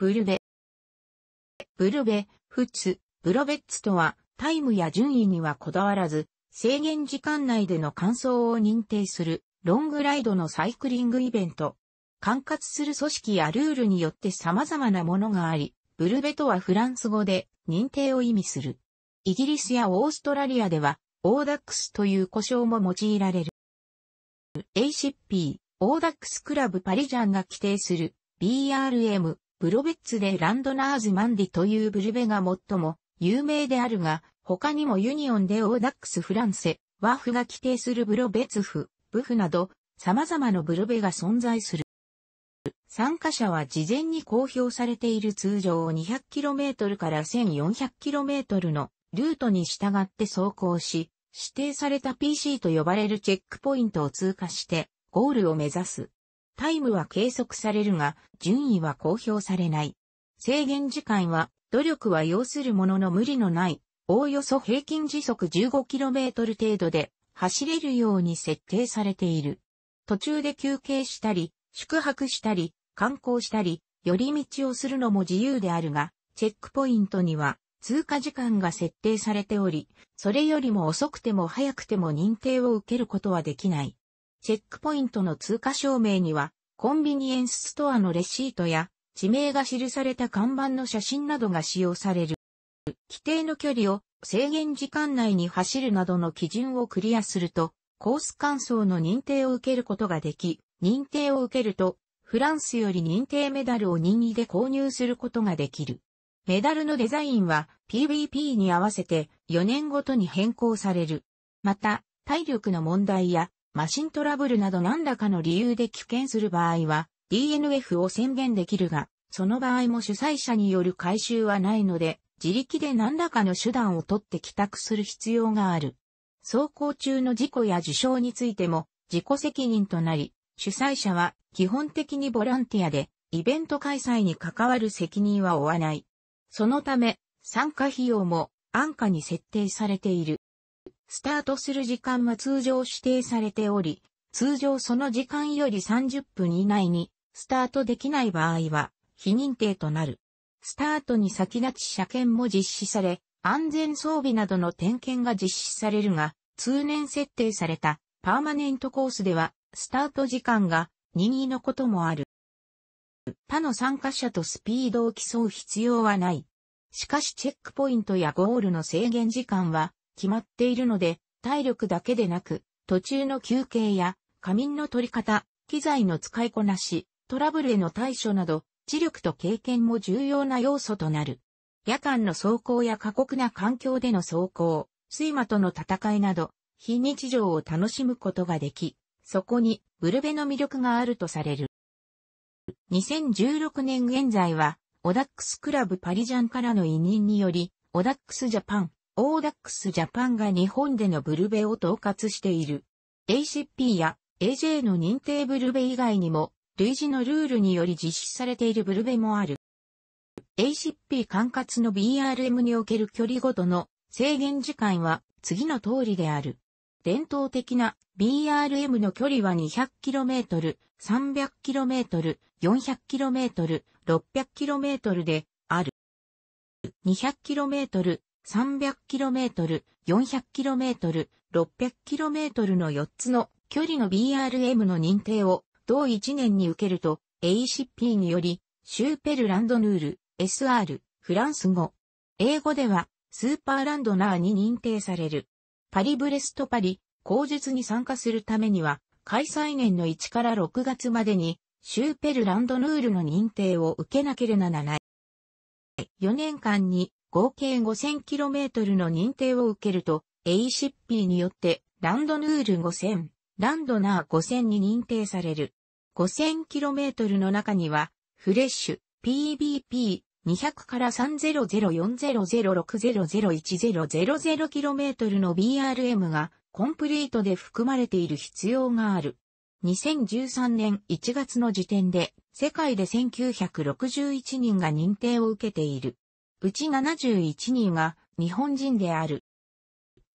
ブルベ。ブルベ、ッツ、ブロベッツとは、タイムや順位にはこだわらず、制限時間内での完走を認定する、ロングライドのサイクリングイベント。管轄する組織やルールによって様々なものがあり、ブルベとはフランス語で認定を意味する。イギリスやオーストラリアでは、オーダックスという呼称も用いられる。ACP、オーダックスクラブパリジャンが規定する BRM、ブロベッツでランドナーズマンディというブルベが最も有名であるが、他にもユニオンでオーダックスフランセ、ワーフが規定するブロベツフ、ブフなど、様々なブルベが存在する。参加者は事前に公表されている通常 200km から 1400km のルートに従って走行し、指定された PC と呼ばれるチェックポイントを通過してゴールを目指す。タイムは計測されるが、順位は公表されない。制限時間は、努力は要するものの無理のない、おおよそ平均時速 15km 程度で走れるように設定されている。途中で休憩したり、宿泊したり、観光したり、寄り道をするのも自由であるが、チェックポイントには通過時間が設定されており、それよりも遅くても早くても認定を受けることはできない。チェックポイントの通過証明には、コンビニエンスストアのレシートや、地名が記された看板の写真などが使用される。規定の距離を制限時間内に走るなどの基準をクリアすると、コース完走の認定を受けることができ、認定を受けると、フランスより認定メダルを任意で購入することができる。メダルのデザインは PVP に合わせて4年ごとに変更される。また、体力の問題やマシントラブルなど何らかの理由で棄権する場合は、DNF を宣言できるが、その場合も主催者による回収はないので、自力で何らかの手段を取って帰宅する必要がある。走行中の事故や受傷についても自己責任となり、主催者は基本的にボランティアでイベント開催に関わる責任は負わない。そのため、参加費用も安価に設定されている。スタートする時間は通常指定されており、通常その時間より30分以内にスタートできない場合は非認定となる。スタートに先立ち車検も実施され、安全装備などの点検が実施されるが、通年設定されたパーマネントコースではスタート時間が任意のこともある。他の参加者とスピードを競う必要はない。しかしチェックポイントやゴールの制限時間は決まっているので、体力だけでなく、途中の休憩や、仮眠の取り方、機材の使いこなし、トラブルへの対処など、知力と経験も重要な要素となる。夜間の走行や過酷な環境での走行、睡魔との戦いなど、非日常を楽しむことができ、そこにブルベの魅力があるとされる。2016年現在は、オダックスクラブパリジャンからの委任により、オダックスジャパン、オーダックスジャパンが日本でのブルベを統括している。ACP や AJ の認定ブルベ以外にも、類似のルールにより実施されているブルベもある。ACP 管轄の BRM における距離ごとの制限時間は次の通りである。伝統的な BRM の距離は 200km、300km、400km、600km である。200km、300km、400km、600km の4つの距離の BRM の認定を同1年に受けると ACP によりシューペルランドヌール SR フランス語。英語ではスーパーランドナーに認定される。パリブレストパリ、口述に参加するためには開催年の1から6月までにシューペルランドヌールの認定を受けなければならない。4年間に合計 5000km の認定を受けると、ACP によってランドヌール5000、ランドナー5000に認定される。5000km の中には、フレッシュ、PBP200 から 3004006001000km の BRM がコンプリートで含まれている必要がある。2013年1月の時点で世界で1961人が認定を受けている。うち71人が日本人である。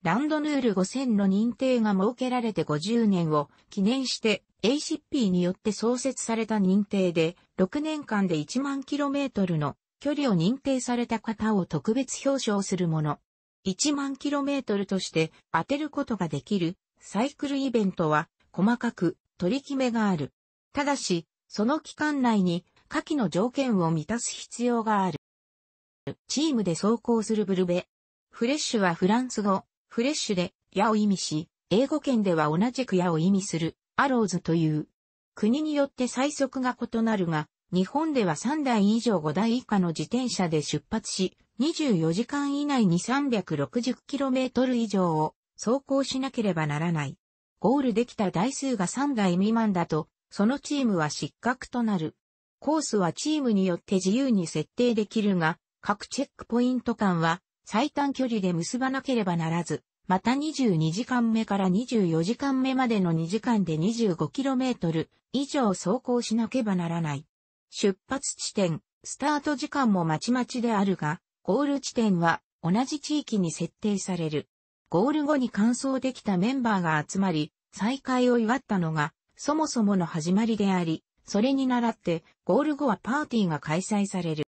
ランドヌール5000の認定が設けられて50年を記念して ACP によって創設された認定で6年間で1万 km の距離を認定された方を特別表彰するもの。1万 km として当てることができるサイクルイベントは細かく取り決めがある。ただし、その期間内に下記の条件を満たす必要がある。チームで走行するブルベ。フレッシュはフランス語、フレッシュで、矢を意味し、英語圏では同じく矢を意味する、アローズという。国によって最速が異なるが、日本では3台以上5台以下の自転車で出発し、24時間以内に 360km 以上を走行しなければならない。ゴールできた台数が3台未満だと、そのチームは失格となる。コースはチームによって自由に設定できるが、各チェックポイント間は最短距離で結ばなければならず、また22時間目から24時間目までの2時間で 25km 以上走行しなければならない。出発地点、スタート時間もまちまちであるが、ゴール地点は同じ地域に設定される。ゴール後に完走できたメンバーが集まり、再会を祝ったのが、そもそもの始まりであり、それに倣って、ゴール後はパーティーが開催される。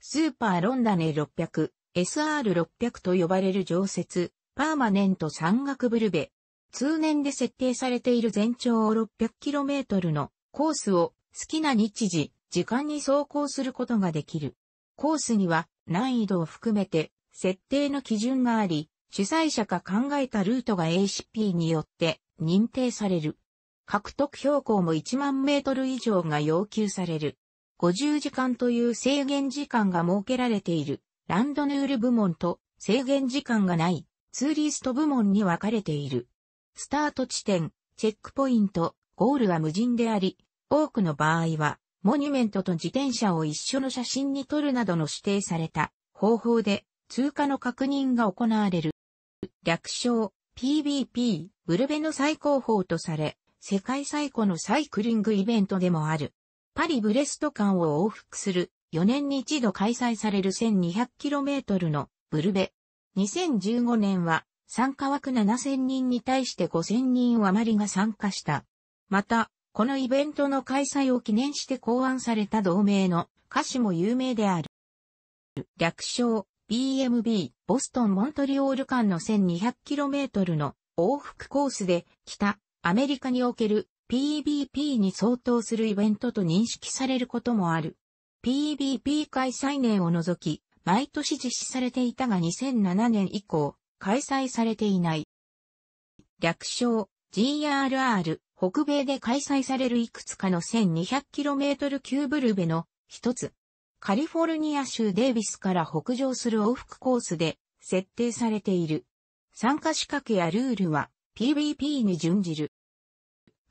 スーパーロンダネ600、SR600 と呼ばれる常設、パーマネント山岳ブルベ。通年で設定されている全長 600km のコースを好きな日時、時間に走行することができる。コースには難易度を含めて設定の基準があり、主催者が考えたルートが ACP によって認定される。獲得標高も1万メートル以上が要求される。50時間という制限時間が設けられている、ランドヌール部門と制限時間がない、ツーリスト部門に分かれている。スタート地点、チェックポイント、ゴールは無人であり、多くの場合は、モニュメントと自転車を一緒の写真に撮るなどの指定された方法で通過の確認が行われる。略称 PBP、ブルベの最高峰とされ、世界最古のサイクリングイベントでもある。パリ・ブレスト間を往復する4年に一度開催される 1200km のブルベ。2015年は参加枠7000人に対して5000人余りが参加した。また、このイベントの開催を記念して考案された同盟の歌詞も有名である。略称 BMB ボストン・モントリオール間の 1200km の往復コースで北アメリカにおける PBP に相当するイベントと認識されることもある。PBP 開催年を除き、毎年実施されていたが2007年以降、開催されていない。略称 GRR 北米で開催されるいくつかの 1200km 級ブルベの一つ。カリフォルニア州デイビスから北上する往復コースで設定されている。参加資格やルールは PBP に準じる。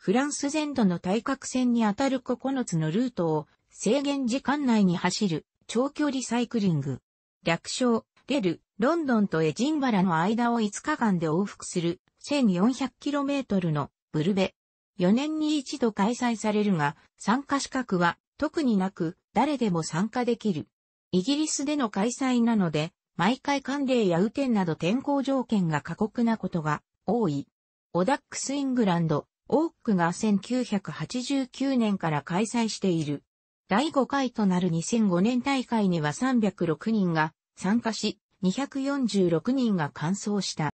フランス全土の対角線にあたる9つのルートを制限時間内に走る長距離サイクリング。略称、レル、ロンドンとエジンバラの間を5日間で往復する 1400km のブルベ。4年に一度開催されるが、参加資格は特になく誰でも参加できる。イギリスでの開催なので、毎回寒冷や雨天など天候条件が過酷なことが多い。オダックスイングランド、オークが1989年から開催している。第5回となる2005年大会には306人が参加し、246人が完走した。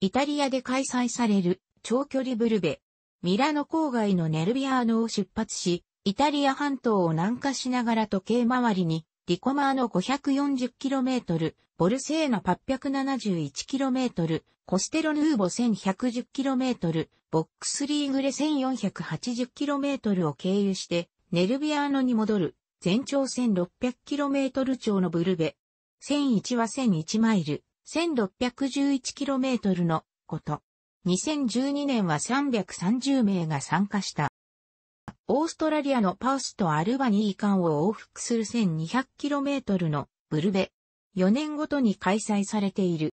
イタリアで開催される長距離ブルベ。ミラノ郊外のネルビアーノを出発し、イタリア半島を南下しながら時計回りに、リコマーノ 540km、ボルセーナ 871km、コステロヌーボ 1110km、ボックスリーグレ 1480km を経由して、ネルビアーノに戻る、全長 1600km 超のブルベ。1001は1001マイル、1611km のこと。2012年は330名が参加した。オーストラリアのパースとアルバニー間を往復する 1200km のブルベ。4年ごとに開催されている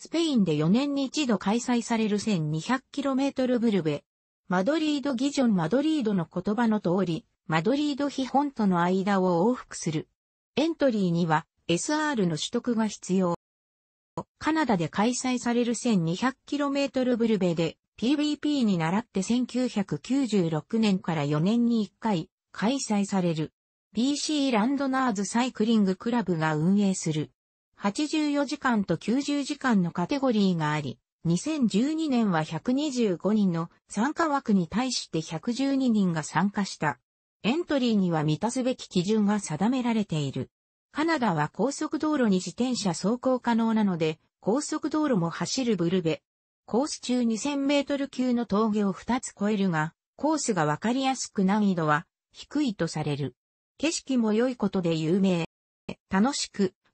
スペインで4年に一度開催される 1200km ブルベ。マドリードギジョンマドリードの言葉の通り、マドリードヒホンとの間を往復する。エントリーには SR の取得が必要。カナダで開催される 1200km ブルベで PVP に倣って1996年から4年に1回開催される BC ランドナーズサイクリングクラブが運営する84時間と90時間のカテゴリーがあり、2012年は125人の参加枠に対して112人が参加した。エントリーには満たすべき基準が定められている。カナダは高速道路に自転車走行可能なので、高速道路も走るブルベ。コース中2000メートル級の峠を2つ越えるが、コースがわかりやすく難易度は低いとされる。景色も良いことで有名。楽しく